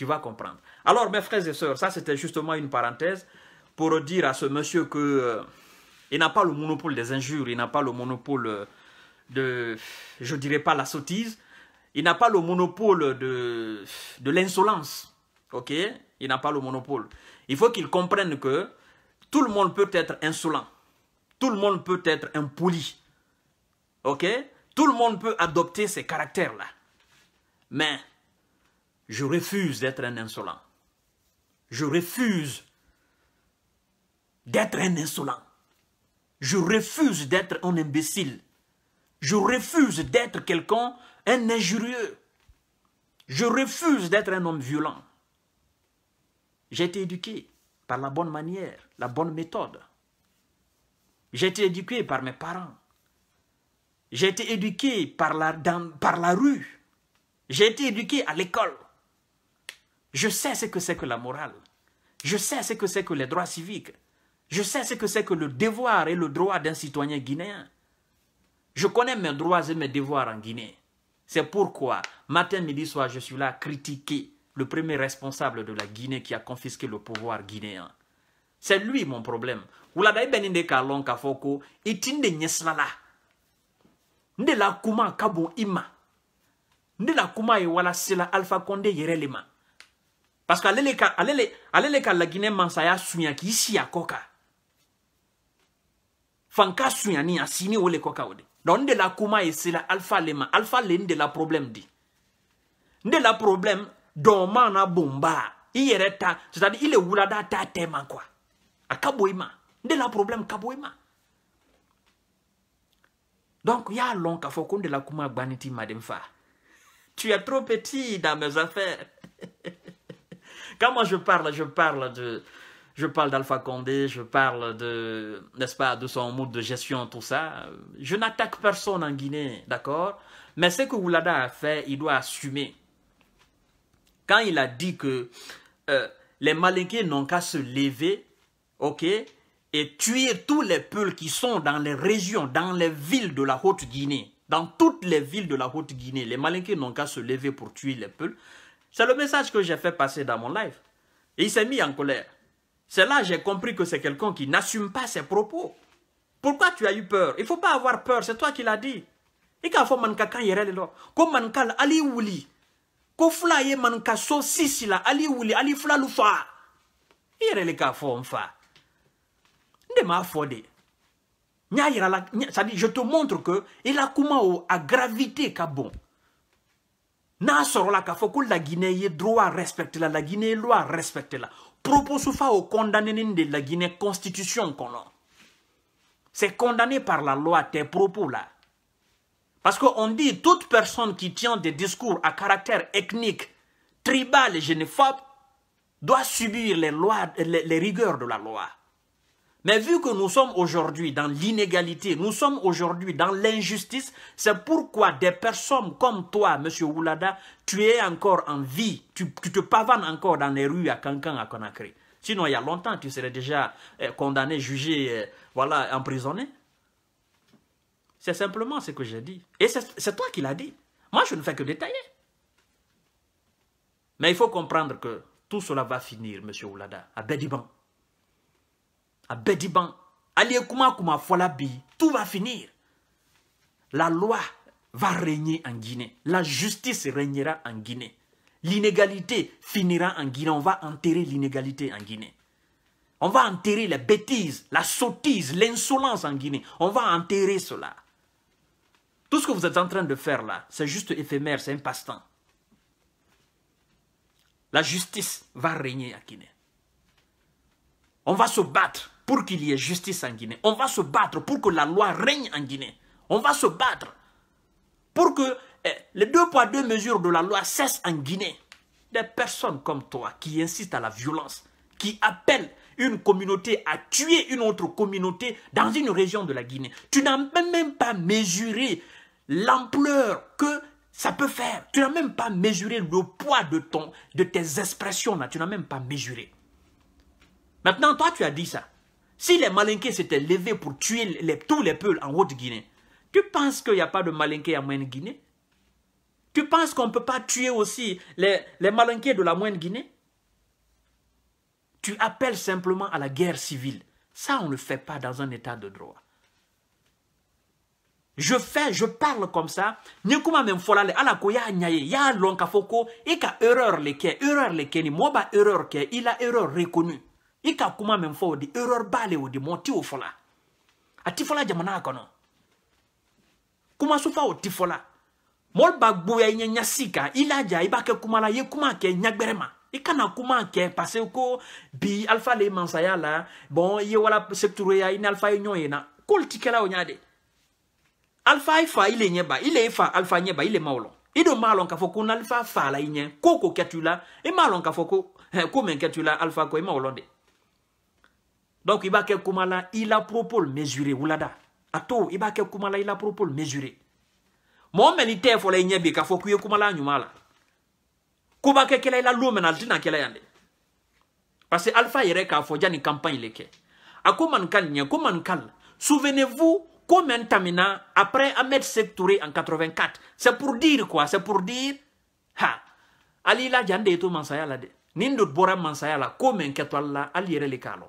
Tu vas comprendre. Alors, mes frères et sœurs, ça c'était justement une parenthèse pour dire à ce monsieur que euh, il n'a pas le monopole des injures, il n'a pas le monopole euh, de, je dirais pas la sottise, il n'a pas le monopole de, de l'insolence. Ok Il n'a pas le monopole. Il faut qu'il comprenne que tout le monde peut être insolent. Tout le monde peut être impoli. Ok Tout le monde peut adopter ces caractères-là. Mais je refuse d'être un insolent. Je refuse d'être un insolent. Je refuse d'être un imbécile. Je refuse d'être quelqu'un, un injurieux. Je refuse d'être un homme violent. J'ai été éduqué par la bonne manière, la bonne méthode. J'ai été éduqué par mes parents. J'ai été éduqué par la, dans, par la rue. J'ai été éduqué à l'école. Je sais ce que c'est que la morale. Je sais ce que c'est que les droits civiques. Je sais ce que c'est que le devoir et le droit d'un citoyen guinéen. Je connais mes droits et mes devoirs en Guinée. C'est pourquoi, matin, midi, soir, je suis là à critiquer le premier responsable de la Guinée qui a confisqué le pouvoir guinéen. C'est lui mon problème. beninde kalon kafoko, itinde nyeslala. la ima. la kuma parce que allez ka la Guinée la le ka laginɛ mansaya sunya qui ici a fanka sunyani sini o le Koka kan de donc de la kuma est la alpha l'ema. alpha le de la problème di de la problème dɔnma na bomba i ta c'est à dire il est wulada t'a tɛ quoi a ka de la problème kaboima. donc il y a long de la kuma baniti, t'i fa tu es trop petit dans mes affaires Quand moi je parle, je parle de, je parle d'Alpha Condé, je parle de, n'est-ce pas, de son mode de gestion, tout ça. Euh, je n'attaque personne en Guinée, d'accord Mais ce que Oulada a fait, il doit assumer. Quand il a dit que euh, les Malinqués n'ont qu'à se lever, ok et tuer tous les peuples qui sont dans les régions, dans les villes de la Haute-Guinée. Dans toutes les villes de la Haute-Guinée, les Malinqués n'ont qu'à se lever pour tuer les peuples. C'est le message que j'ai fait passer dans mon live. Et il s'est mis en colère. C'est là que j'ai compris que c'est quelqu'un qui n'assume pas ses propos. Pourquoi tu as eu peur Il ne faut pas avoir peur, c'est toi qui l'as dit. Et quand faut manka kan il ko manka ali wuli. Ko fla ye so sisi la ali wuli, ali fla lufa. Yere le ka fo mfa. Nde ma la, ça dit je te montre que il a comment a gravité ka bon n'a la k'a la Guinée droit respecte la Guinée loi respecte la Propos soufa condamner la de guinée constitution a c'est condamné par la loi tes propos là parce qu'on dit toute personne qui tient des discours à caractère ethnique tribal et généphobe doit subir les, lois, les rigueurs de la loi mais vu que nous sommes aujourd'hui dans l'inégalité, nous sommes aujourd'hui dans l'injustice, c'est pourquoi des personnes comme toi, M. Oulada, tu es encore en vie, tu, te pavanes encore dans les rues à Cancan, à Conakry. Sinon, il y a longtemps, tu serais déjà eh, condamné, jugé, eh, voilà, emprisonné. C'est simplement ce que j'ai dit. Et c'est toi qui l'as dit. Moi, je ne fais que détailler. Mais il faut comprendre que tout cela va finir, M. Oulada, à Bediban. À tout va finir la loi va régner en Guinée la justice régnera en Guinée l'inégalité finira en Guinée on va enterrer l'inégalité en Guinée on va enterrer la bêtise, la sottise, l'insolence en Guinée. On va enterrer cela. Tout ce que vous êtes en train de faire là, c'est juste éphémère, c'est un passe-temps. La justice va régner en Guinée. On va se battre pour qu'il y ait justice en Guinée. On va se battre pour que la loi règne en Guinée. On va se battre pour que eh, les deux poids, deux mesures de la loi cessent en Guinée. Des personnes comme toi qui insistent à la violence, qui appellent une communauté à tuer une autre communauté dans une région de la Guinée. Tu n'as même pas mesuré l'ampleur que ça peut faire. Tu n'as même pas mesuré le poids de, ton, de tes expressions. Tu n'as même pas mesuré. Maintenant, toi, tu as dit ça. Si les Malinqués s'étaient levés pour tuer tous les peuples en Haute-Guinée, tu penses qu'il n'y a pas de Malinqués en Moyenne-Guinée Tu penses qu'on ne peut pas tuer aussi les, Malinqués de la Moyenne-Guinée Tu appelles simplement à la guerre civile. Ça, on ne le fait pas dans un état de droit. Je fais, je parle comme ça. à la koya ya et erreur erreur erreur il a erreur reconnue. i ka kuma min fɔ o de erreur ba le o de mɔ ti o fɔla a ti fɔla jamana kɔnɔ kuma sofa o ti fɔla mɔlu b'a gboya i ɲɛ ɲasi kan i laja i b'a kɛ kuma la i ye kuma kɛ ɲagbɛrɛ ma i kana kuma kɛ parce ko bi alfa le mansaya la bɔn i ye wala sectureya i ni alfa ye ɲɔgɔn ye na k'olu ti kɛla o ɲa de alfa i e fa i le ɲɛ ba i le e fa alfa ɲɛ ba i le ma o lɔn i dun m'a lɔn k'a fɔ ko n'alfa fa la i ɲɛ ko ko kɛ tu la i m'a lɔn k'a fɔ ko ko min kɛ tu la alfa kɔ i ma o lɔn de donc il va que Kumala il a propos mesuré a to i b'a kɛ il la i la propos mesuré Mon mɛ ni tɛ fɔlɔ i ɲɛ bi k'a fɔ k'i ye kuma la ɲuman la ko b'a kɛ kɛlɛ i la lo mɛna a parce que alpha yɛrɛ k'a fɔ jani campagne a ko kal souvenez-vous comment tamina après Ahmed Sek Touré en 84 c'est pour dire quoi c'est pour dire ha ali la jande to mansaya la de nin do bora mansaya la ko men ali le kalo.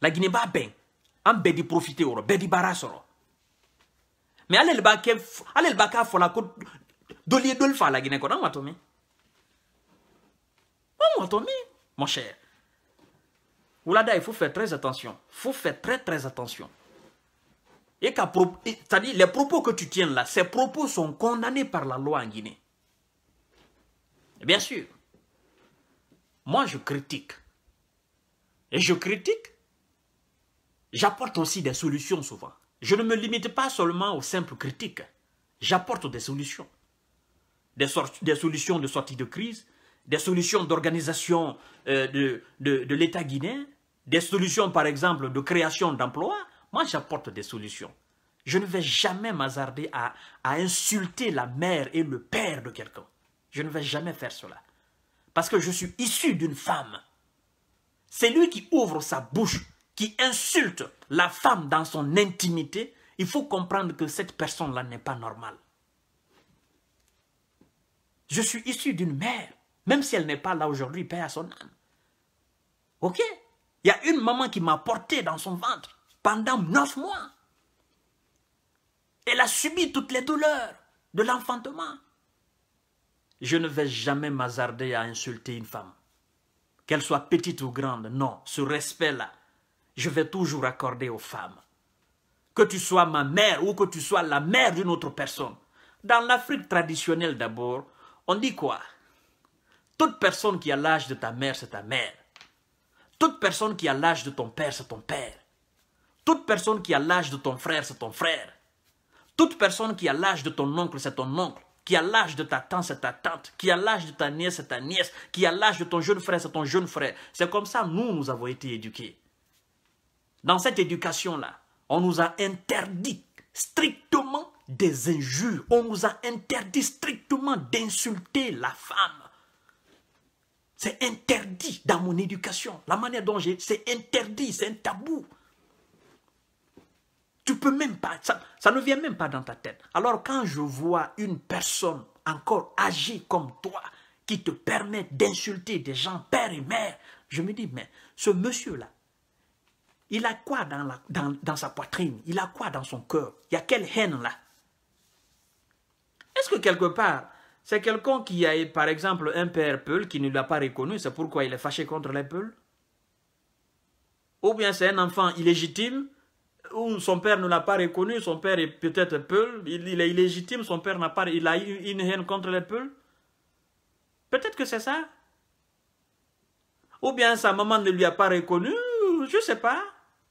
La Guinée va bien. On va ben profite profiter. On ben di Mais le bac, allez le bac à la ko doli Non, doli fa laginɛ kɔnɔ non, mon cher Oulada, il faut faire très attention Il faut faire très très attention et qu'à c'est-à-dire les propos que tu tiens là ces propos sont condamnés par la loi en Guinée bien sûr moi je critique et je critique J'apporte aussi des solutions souvent. Je ne me limite pas seulement aux simples critiques. J'apporte des solutions. Des, des, solutions de sortie de crise, des solutions d'organisation euh, de, de, l'État guinéen, des solutions par exemple de création d'emplois. Moi, j'apporte des solutions. Je ne vais jamais m'hazarder à, à insulter la mère et le père de quelqu'un. Je ne vais jamais faire cela. Parce que je suis issu d'une femme. C'est lui qui ouvre sa bouche qui insulte la femme dans son intimité, il faut comprendre que cette personne-là n'est pas normale. Je suis issu d'une mère, même si elle n'est pas là aujourd'hui, paix à son âme. Ok Il y a une maman qui m'a porté dans son ventre pendant neuf mois. Elle a subi toutes les douleurs de l'enfantement. Je ne vais jamais m'hazarder à insulter une femme. Qu'elle soit petite ou grande, non. Ce respect-là, je vais toujours accorder aux femmes. Que tu sois ma mère ou que tu sois la mère d'une autre personne. Dans l'Afrique traditionnelle d'abord, on dit quoi Toute personne qui a l'âge de ta mère, c'est ta mère. Toute personne qui a l'âge de ton père, c'est ton père. Toute personne qui a l'âge de ton frère, c'est ton frère. Toute personne qui a l'âge de ton oncle, c'est ton oncle. Qui a l'âge de ta tante, c'est ta tante. Qui a l'âge de ta nièce, c'est ta nièce. Qui a l'âge de ton jeune frère, c'est ton jeune frère. C'est comme ça, nous, nous avons été éduqués. Dans cette éducation-là, on nous a interdit strictement des injures. On nous a interdit strictement d'insulter la femme. C'est interdit dans mon éducation. La manière dont j'ai... C'est interdit, c'est un tabou. Tu peux même pas... Ça, ne vient même pas dans ta tête. Alors quand je vois une personne encore âgée comme toi, qui te permet d'insulter des gens, père et mère, je me dis, mais ce monsieur-là, il a quoi dans, sa poitrine Il a quoi dans son cœur Il y a quelle haine là Est-ce que quelque part, c'est quelqu'un qui a, par exemple, un père Peul qui ne l'a pas reconnu, c'est pourquoi il est fâché contre les Peuls Ou bien c'est un enfant illégitime, où son père ne l'a pas reconnu, son père est peut-être Peul, il, est illégitime, son père n'a pas, il a eu une haine contre les Peuls Peut-être que c'est ça. Ou bien sa maman ne lui a pas reconnu, je ne sais pas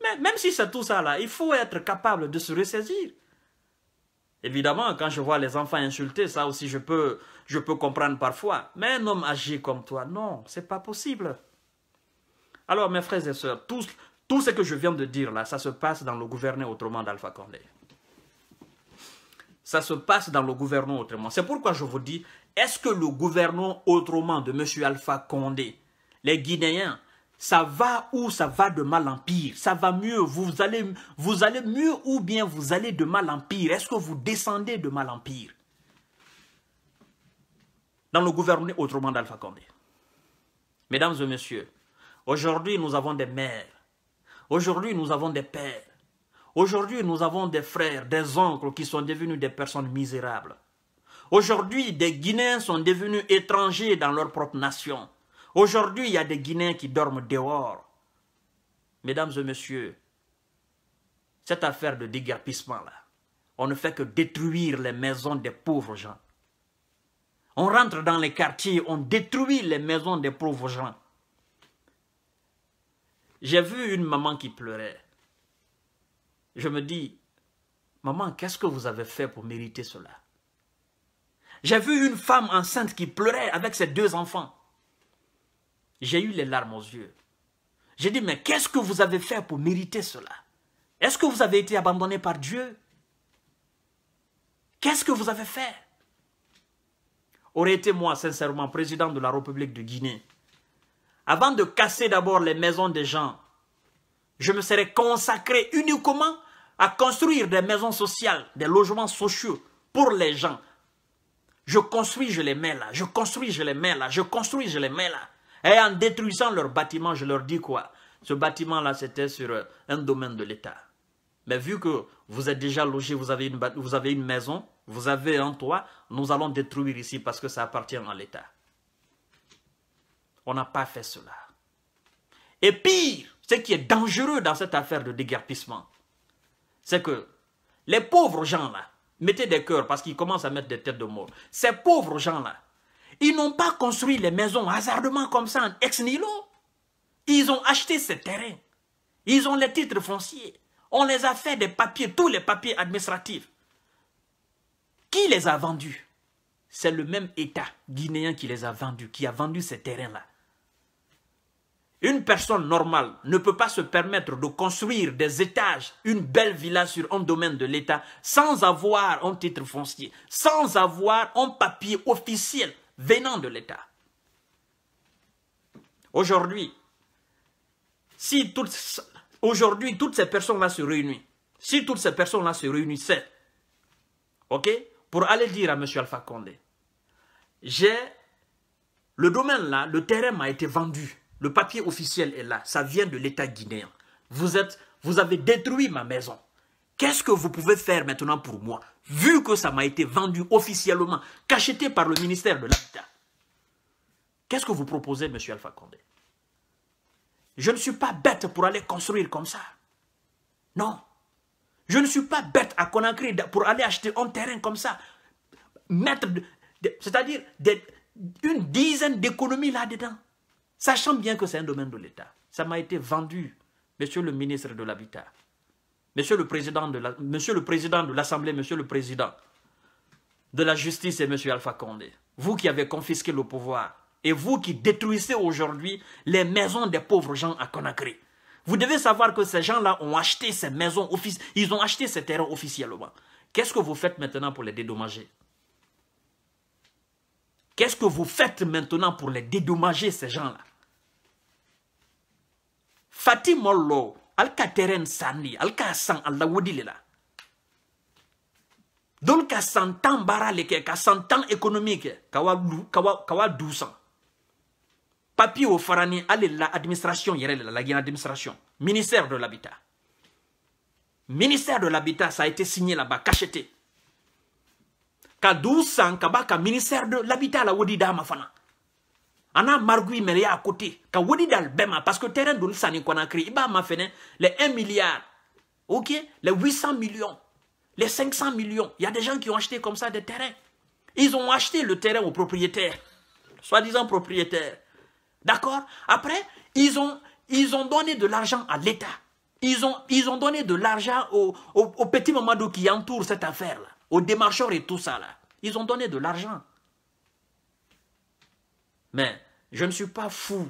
même si c'est tout ça là, il faut être capable de se ressaisir. Évidemment, quand je vois les enfants insultés, ça aussi je peux, je peux comprendre parfois. Mais un homme âgé comme toi, non, c'est pas possible. Alors mes frères et sœurs, tout, tout ce que je viens de dire là, ça se passe dans le gouvernement autrement d'Alpha Condé. Ça se passe dans le gouvernement autrement. C'est pourquoi je vous dis, est-ce que le gouvernement autrement de M. Alpha Condé, les Guinéens, ça va ou ça va de mal en pire. Ça va mieux, vous allez, vous allez mieux ou bien vous allez de mal en pire. Est-ce que vous descendez de mal en pire dans le gouvernement autrement d'Alpha Condé Mesdames et messieurs, aujourd'hui nous avons des mères, aujourd'hui nous avons des pères, aujourd'hui nous avons des frères, des oncles qui sont devenus des personnes misérables. Aujourd'hui, des Guinéens sont devenus étrangers dans leur propre nation. Aujourd'hui, il y a des Guinéens qui dorment dehors. Mesdames et messieurs, cette affaire de déguerpissement-là, on ne fait que détruire les maisons des pauvres gens. On rentre dans les quartiers, on détruit les maisons des pauvres gens. J'ai vu une maman qui pleurait. Je me dis, maman, qu'est-ce que vous avez fait pour mériter cela J'ai vu une femme enceinte qui pleurait avec ses deux enfants. J'ai eu les larmes aux yeux. J'ai dit, mais qu'est-ce que vous avez fait pour mériter cela Est-ce que vous avez été abandonné par Dieu Qu'est-ce que vous avez fait Aurait été moi, sincèrement, président de la République de Guinée. Avant de casser d'abord les maisons des gens, je me serais consacré uniquement à construire des maisons sociales, des logements sociaux pour les gens. Je construis, je les mets là. Je construis, je les mets là. Je construis, je les mets là. Et en détruisant leur bâtiment, je leur dis quoi Ce bâtiment-là, c'était sur un domaine de l'État. Mais vu que vous êtes déjà logé, vous avez, une, maison, vous avez un toit, nous allons détruire ici parce que ça appartient à l'État. On n'a pas fait cela. Et pire, ce qui est dangereux dans cette affaire de déguerpissement, c'est que les pauvres gens-là mettez des cœurs parce qu'ils commencent à mettre des têtes de mort. Ces pauvres gens-là, ils n'ont pas construit les maisons hasardement comme ça en ex nihilo. Ils ont acheté ces terrains. Ils ont les titres fonciers. On les a fait des papiers, tous les papiers administratifs. Qui les a vendus C'est le même État guinéen qui les a vendus, qui a vendu ces terrains-là. Une personne normale ne peut pas se permettre de construire des étages, une belle villa sur un domaine de l'État sans avoir un titre foncier, sans avoir un papier officiel venant de l'État. Aujourd'hui, si toutes, aujourd'hui toutes ces personnes-là se réunissent, si toutes ces personnes-là se réunissaient, ok, pour aller dire à M. Alpha Condé, j'ai le domaine là, le terrain m'a été vendu, le papier officiel est là, ça vient de l'État guinéen. Vous êtes, vous avez détruit ma maison. Qu'est-ce que vous pouvez faire maintenant pour moi vu que ça m'a été vendu officiellement, cacheté par le ministère de l'Habitat, qu'est-ce que vous proposez, M. Alpha Condé Je ne suis pas bête pour aller construire comme ça. Non. Je ne suis pas bête à Conakry pour aller acheter un terrain comme ça. Mettre, c'est-à-dire une dizaine d'économies là-dedans. Sachant bien que c'est un domaine de l'État. Ça m'a été vendu, monsieur le ministre de l'Habitat. Monsieur le président de monsieur l'Assemblée, monsieur le président de la justice et monsieur Alpha Condé, vous qui avez confisqué le pouvoir et vous qui détruisez aujourd'hui les maisons des pauvres gens à Conakry. Vous devez savoir que ces gens-là ont acheté ces maisons, ils ont acheté ces terrains officiellement. Qu'est-ce que vous faites maintenant pour les dédommager Qu'est-ce que vous faites maintenant pour les dédommager, ces gens-là Fatih Mollo, al ka sani al ali k'a san a donc le la dolu ka san tan y le 100 ka san tan ekonomi kɛ ka wa lu papier au il la administration yere le la la administration ministère de l'habitat ministère de l'habitat ça a été signé là-bas cacheté ka du kabaka ministère de l'habitat la wodi d'a ma fana a margui Maria à y'a kote ka wodi dal bema parce que terrain de sani qu'on a créé ma fɛnɛ les 1 milliard ok les 800 millions les 500 millions il y a des gens qui ont acheté comme ça des terrains ils ont acheté le terrain aux propriétaires soi-disant propriétaire. d'accord après ils ont ils ont donné de l'argent à l'État ils ont, ils ont donné de l'argent aux, petits mamadou qui entourent cette affaire-là, aux démarcheurs et tout ça. là. Ils ont donné de l'argent. Mais je ne suis pas fou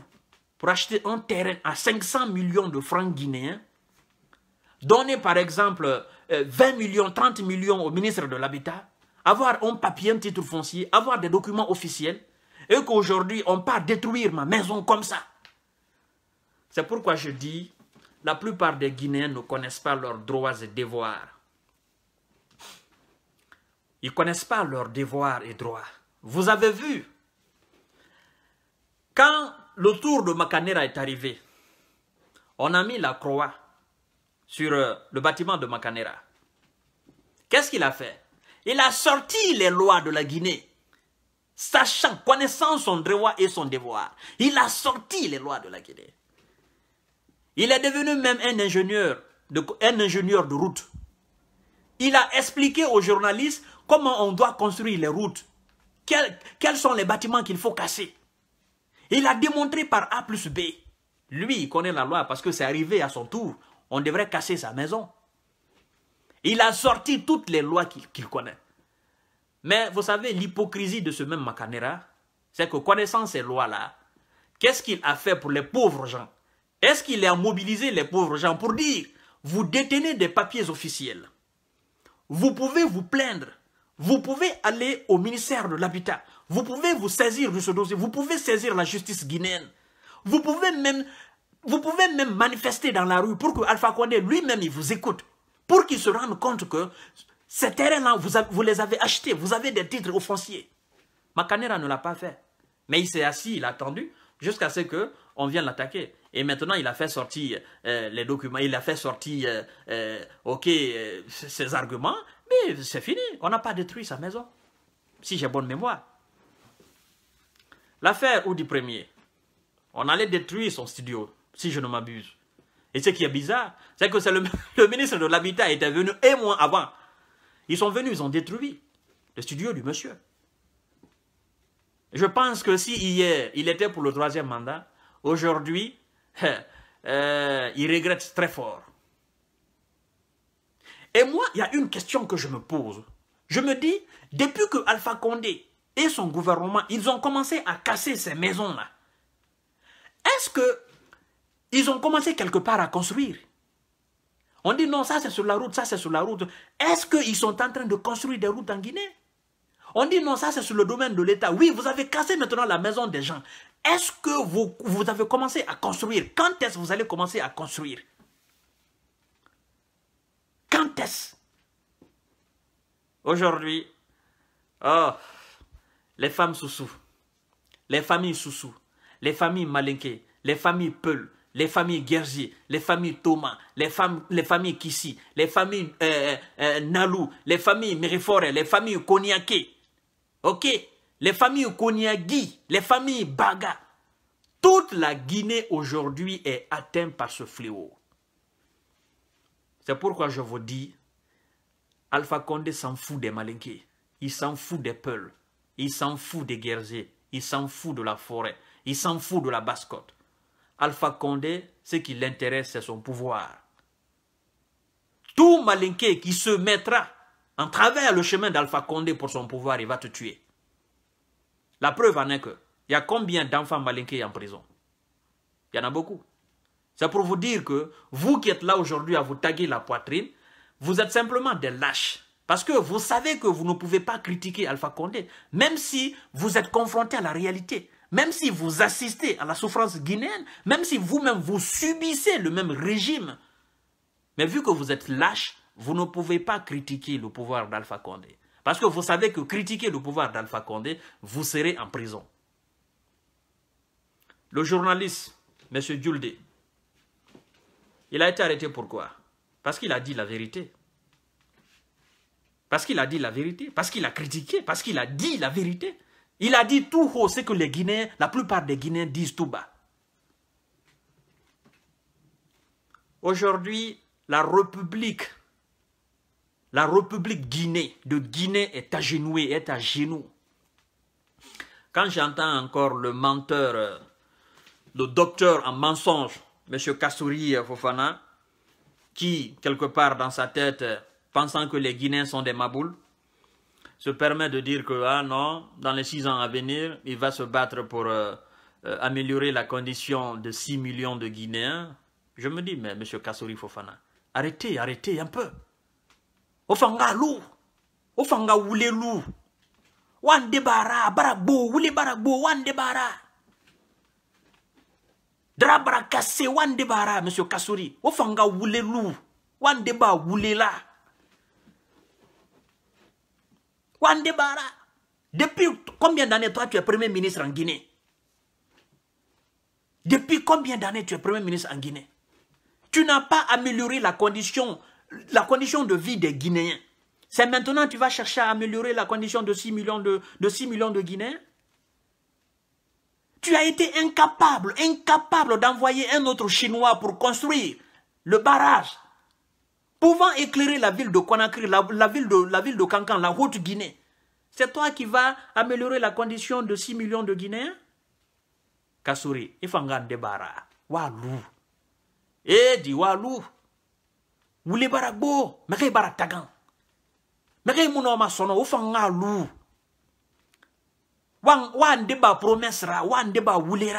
pour acheter un terrain à 500 millions de francs guinéens, donner par exemple 20 euh, millions, 30 millions au ministre de l'Habitat, avoir un papier, un titre foncier, avoir des documents officiels, et qu'aujourd'hui on part détruire ma maison comme ça. C'est pourquoi je dis, la plupart des Guinéens ne connaissent pas leurs droits et devoirs. Ils ne connaissent pas leurs devoirs et droits. Vous avez vu quand le tour de Macanera est arrivé, on a mis la croix sur euh, le bâtiment de Macanera. Qu'est-ce qu'il a fait Il a sorti les lois de la Guinée, sachant, connaissant son droit et son devoir. Il a sorti les lois de la Guinée. Il est devenu même un ingénieur de, un ingénieur de route. Il a expliqué aux journalistes comment on doit construire les routes, quels sont les bâtiments qu'il faut casser. Il a démontré par A plus B. Lui, il connaît la loi parce que c'est arrivé à son tour. On devrait casser sa maison. Il a sorti toutes les lois qu'il connaît. Mais vous savez, l'hypocrisie de ce même Macanera, c'est que connaissant ces lois-là, qu'est-ce qu'il a fait pour les pauvres gens Est-ce qu'il a mobilisé les pauvres gens pour dire, vous détenez des papiers officiels, vous pouvez vous plaindre, vous pouvez aller au ministère de l'Habitat. Vous pouvez vous saisir de ce dossier. Vous pouvez saisir la justice guinéenne. Vous pouvez même, vous pouvez même manifester dans la rue pour que Alpha Condé lui-même il vous écoute. Pour qu'il se rende compte que ces terrains-là, vous, les avez achetés. Vous avez des titres offensiers. Macanera ne l'a pas fait. Mais il s'est assis, il a attendu jusqu'à ce qu'on vienne l'attaquer. Et maintenant, il a fait sortir euh, les documents, il a fait sortir, euh, euh, ses arguments, mais c'est fini, on n'a pas détruit sa maison, si j'ai bonne mémoire. L'affaire ou du premier, on allait détruire son studio, si je ne m'abuse. Et ce qui est bizarre, c'est que le, ministre de l'Habitat était venu et moi avant. Ils sont venus, ils ont détruit le studio du monsieur. Je pense que si hier, il était pour le troisième mandat, aujourd'hui, euh, il regrette très fort. Et moi, il y a une question que je me pose. Je me dis, depuis que Alpha Condé et son gouvernement, ils ont commencé à casser ces maisons-là, est-ce qu'ils ont commencé quelque part à construire On dit non, ça c'est sur la route, ça c'est sur la route. Est-ce qu'ils sont en train de construire des routes en Guinée On dit non, ça c'est sur le domaine de l'État. Oui, vous avez cassé maintenant la maison des gens. Est-ce que vous, vous avez commencé à construire Quand est-ce que vous allez commencer à construire Aujourd'hui, oh, les femmes Soussou, les familles Soussou, les familles malinquées, les familles Peul, les familles les familles Thomas, les, femmes, les familles Kissi, les familles euh, euh, euh Nalou, les familles Mirifore, les familles Koniaké, ok Les familles Koniagui, les familles Baga. Toute la Guinée aujourd'hui est atteinte par ce fléau. C'est pourquoi je vous dis, Alpha Condé s'en fout des Malinqués, il s'en fout des Peuls, il s'en fout des guerriers, il s'en fout de la forêt, il s'en fout de la bascotte. Alpha Condé, ce qui l'intéresse, c'est son pouvoir. Tout Malinqué qui se mettra en travers le chemin d'Alpha Condé pour son pouvoir, il va te tuer. La preuve en est que, il y a combien d'enfants malinqués en prison Il y en a beaucoup. C'est pour vous dire que vous qui êtes là aujourd'hui à vous taguer la poitrine, vous êtes simplement des lâches. Parce que vous savez que vous ne pouvez pas critiquer Alpha Condé, même si vous êtes confronté à la réalité, même si vous assistez à la souffrance guinéenne, même si vous-même vous subissez le même régime. Mais vu que vous êtes lâche, vous ne pouvez pas critiquer le pouvoir d'Alpha Condé. Parce que vous savez que critiquer le pouvoir d'Alpha Condé, vous serez en prison. Le journaliste, M. Djulde, il a été arrêté pourquoi Parce qu'il a dit la vérité. Parce qu'il a dit la vérité, parce qu'il a critiqué, parce qu'il a dit la vérité. Il a dit tout haut ce que les Guinéens, la plupart des Guinéens disent tout bas. Aujourd'hui, la République, la République Guinée, de Guinée est agenouée, est à genoux. Quand j'entends encore le menteur, le docteur en mensonge, M. Kassouri euh, Fofana, qui, quelque part dans sa tête, euh, pensant que les Guinéens sont des maboules, se permet de dire que, ah non, dans les six ans à venir, il va se battre pour euh, améliorer la condition de 6 millions de Guinéens. Je me dis, mais M. Kassouri Fofana, arrêtez, arrêtez un peu. Ofanga lou, ofanga oulé wandebara, barabo, oulé barabo, wandebara. Drabra kase Wandebara, M. monsieur Ofanga fanga wulelu wande depuis combien d'années toi tu es premier ministre en Guinée depuis combien d'années tu es premier ministre en Guinée Tu n'as pas amélioré la condition, la condition de vie des Guinéens. C'est maintenant que tu vas chercher à améliorer la condition de 6 millions de, de, 6 millions de Guinéens tu as été incapable, incapable d'envoyer un autre Chinois pour construire le barrage, pouvant éclairer la ville de Conakry, la, ville, de, la ville de Cancan, la route guinée C'est toi qui vas améliorer la condition de 6 millions de Guinéens Kassouri, Ifangan Debara, Walou. Eh, di Walou. Oule Mekei Baratagan. Mekei Mouno Masono, Ofanga débat n'est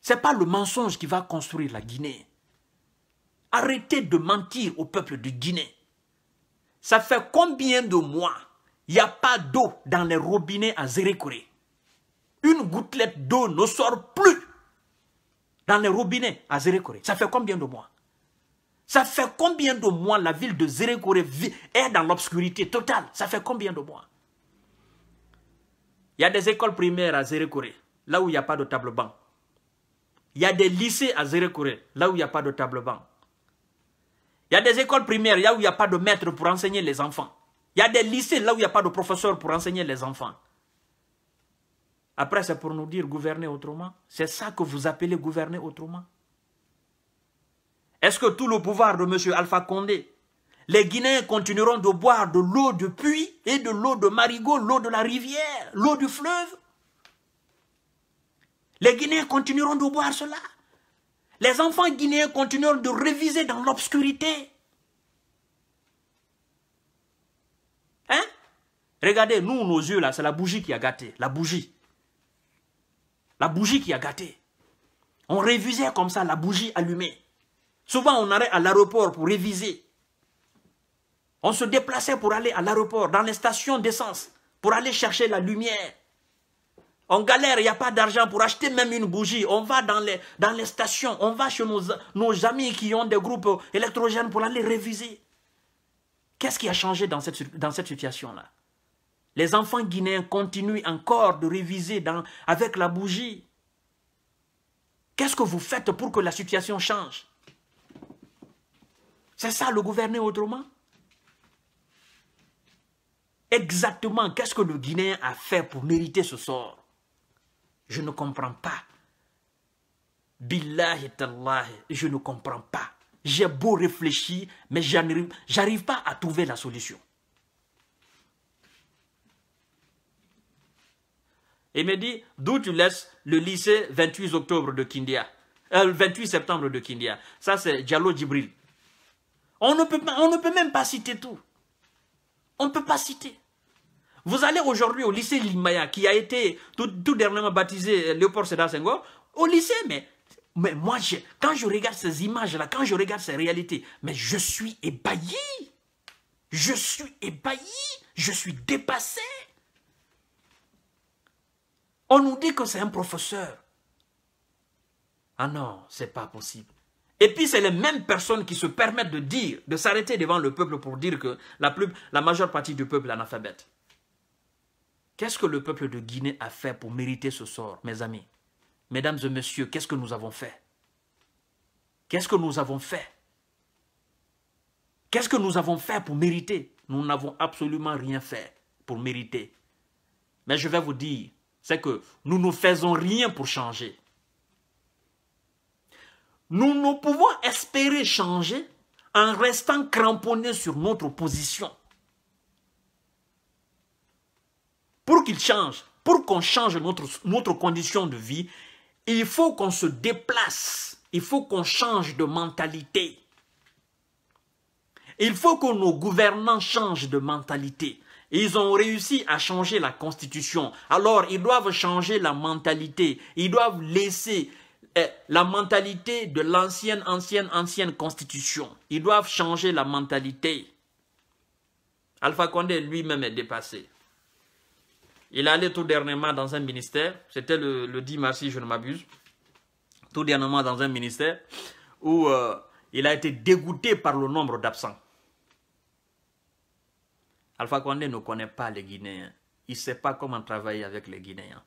C'est pas le mensonge qui va construire la Guinée. Arrêtez de mentir au peuple de Guinée. Ça fait combien de mois il n'y a pas d'eau dans les robinets à Zérékoré Une gouttelette d'eau ne sort plus dans les robinets à Zérékoré. Ça fait combien de mois Ça fait combien de mois la ville de Zérékoré est dans l'obscurité totale Ça fait combien de mois il y a des écoles primaires à Zéry-Kouré, là où il n'y a pas de table banc. Il y a des lycées à Zéry-Kouré, là où il n'y a pas de table banc. Il y a des écoles primaires là où il n'y a pas de maître pour enseigner les enfants. Il y a des lycées là où il n'y a pas de professeur pour enseigner les enfants. Après, c'est pour nous dire gouverner autrement. C'est ça que vous appelez gouverner autrement. Est-ce que tout le pouvoir de M. Alpha Condé les Guinéens continueront de boire de l'eau de puits et de l'eau de marigot, l'eau de la rivière, l'eau du fleuve. Les Guinéens continueront de boire cela. Les enfants guinéens continueront de réviser dans l'obscurité. Hein Regardez, nous, nos yeux, là, c'est la bougie qui a gâté. La bougie. La bougie qui a gâté. On révisait comme ça, la bougie allumée. Souvent, on allait à l'aéroport pour réviser. On se déplaçait pour aller à l'aéroport, dans les stations d'essence, pour aller chercher la lumière. On galère, il n'y a pas d'argent pour acheter même une bougie. On va dans les, dans les stations, on va chez nos, amis qui ont des groupes électrogènes pour aller réviser. Qu'est-ce qui a changé dans cette, dans cette situation-là Les enfants guinéens continuent encore de réviser avec la bougie. Qu'est-ce que vous faites pour que la situation change C'est ça le gouverner autrement exactement qu'est-ce que le Guinéen a fait pour mériter ce sort. Je ne comprends pas. Billahi Allah, je ne comprends pas. J'ai beau réfléchir, mais j'arrive pas à trouver la solution. Il me dit, d'où tu laisses le lycée 28 octobre de Kindia Le euh, 28 septembre de Kindia. Ça, c'est Diallo Djibril. On ne, peut, on ne peut même pas citer tout. On ne peut pas citer. Vous allez aujourd'hui au lycée Limaya, qui a été tout, dernièrement baptisé Léopold Sédar Senghor, au lycée, mais, mais moi, quand je regarde ces images-là, quand je regarde ces réalités, mais je suis ébahi. Je suis ébahi. Je suis dépassé. On nous dit que c'est un professeur. Ah non, c'est pas possible. Et puis, c'est les mêmes personnes qui se permettent de dire, de s'arrêter devant le peuple pour dire que la, la majeure partie du peuple est analphabète. Qu'est-ce que le peuple de Guinée a fait pour mériter ce sort, mes amis Mesdames et messieurs, qu'est-ce que nous avons fait Qu'est-ce que nous avons fait Qu'est-ce que nous avons fait pour mériter Nous n'avons absolument rien fait pour mériter. Mais je vais vous dire, c'est que nous ne faisons rien pour changer. Nous ne pouvons espérer changer en restant cramponnés sur notre position. Pour qu'il change, pour qu'on change notre, notre condition de vie, il faut qu'on se déplace, il faut qu'on change de mentalité. Il faut que nos gouvernants changent de mentalité. Ils ont réussi à changer la constitution. Alors, ils doivent changer la mentalité. Ils doivent laisser la mentalité de l'ancienne, ancienne, ancienne constitution. Ils doivent changer la mentalité. Alpha Condé lui-même est dépassé. Il allait tout dernièrement dans un ministère, c'était le, 10 mars si je ne m'abuse, tout dernièrement dans un ministère où euh, il a été dégoûté par le nombre d'absents. Alpha Condé ne connaît pas les Guinéens. Il ne sait pas comment travailler avec les Guinéens.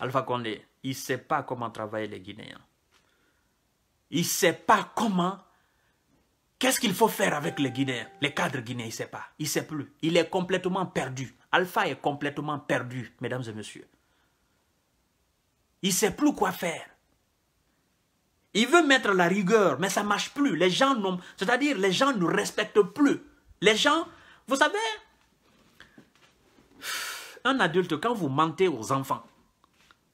Alpha Condé, il ne sait pas comment travailler les Guinéens. Il ne sait pas comment, qu'est-ce qu'il faut faire avec les Guinéens, les cadres guinéens, il ne sait pas, il ne sait plus. Il est complètement perdu. Alpha est complètement perdu, mesdames et messieurs. Il ne sait plus quoi faire. Il veut mettre la rigueur, mais ça ne marche plus. Les gens c'est-à-dire les gens ne respectent plus. Les gens, vous savez, un adulte, quand vous mentez aux enfants,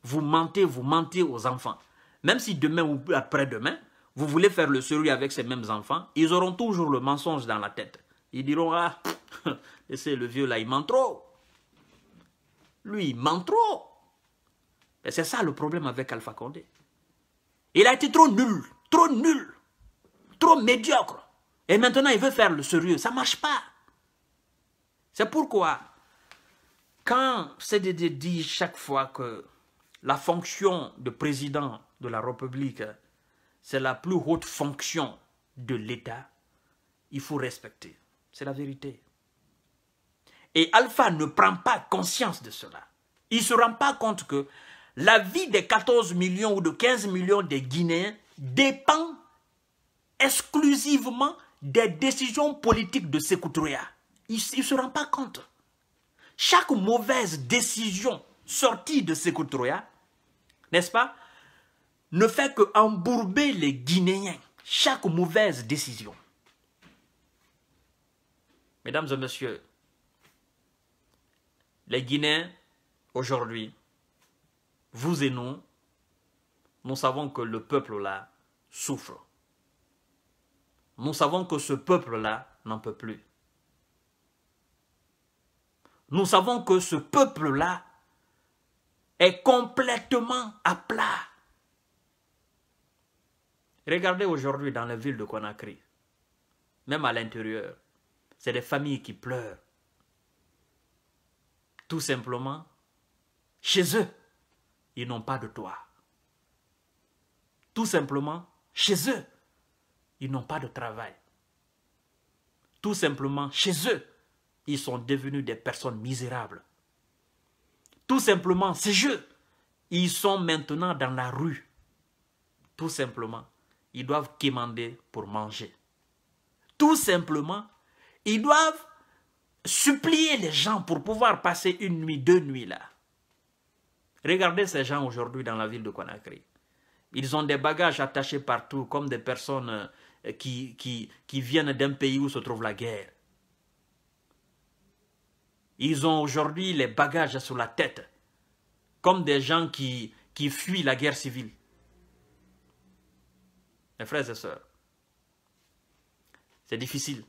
vous mentez, vous mentez aux enfants. Même si demain ou après-demain, vous voulez faire le sérieux avec ces mêmes enfants, ils auront toujours le mensonge dans la tête. Ils diront, ah, laissez le vieux là, il ment trop. Lui, il ment trop. Et c'est ça le problème avec Alpha Condé. Il a été trop nul, trop nul, trop médiocre. Et maintenant, il veut faire le sérieux. Ça ne marche pas. C'est pourquoi, quand CDD dit chaque fois que la fonction de président de la République, c'est la plus haute fonction de l'État. Il faut respecter. C'est la vérité. Et Alpha ne prend pas conscience de cela. Il ne se rend pas compte que la vie des 14 millions ou de 15 millions de Guinéens dépend exclusivement des décisions politiques de Sekou Il ne se rend pas compte. Chaque mauvaise décision sortie de Sekou n'est-ce pas, ne fait que embourber les Guinéens. Chaque mauvaise décision. Mesdames et messieurs, les Guinéens, aujourd'hui, vous et nous, nous savons que le peuple-là souffre. Nous savons que ce peuple-là n'en peut plus. Nous savons que ce peuple-là est complètement à plat. Regardez aujourd'hui dans la ville de Conakry, même à l'intérieur, c'est des familles qui pleurent. Tout simplement, chez eux, ils n'ont pas de toit. Tout simplement, chez eux, ils n'ont pas de travail. Tout simplement, chez eux, ils sont devenus des personnes misérables. Tout simplement, ces jeux, ils sont maintenant dans la rue. Tout simplement, ils doivent quémander pour manger. Tout simplement, ils doivent supplier les gens pour pouvoir passer une nuit, deux nuits là. Regardez ces gens aujourd'hui dans la ville de Conakry. Ils ont des bagages attachés partout comme des personnes euh, qui, qui, qui viennent d'un pays où se trouve la guerre. Ils ont aujourd'hui les bagages sur la tête, comme des gens qui, fuient la guerre civile. Mes frères et sœurs, c'est difficile.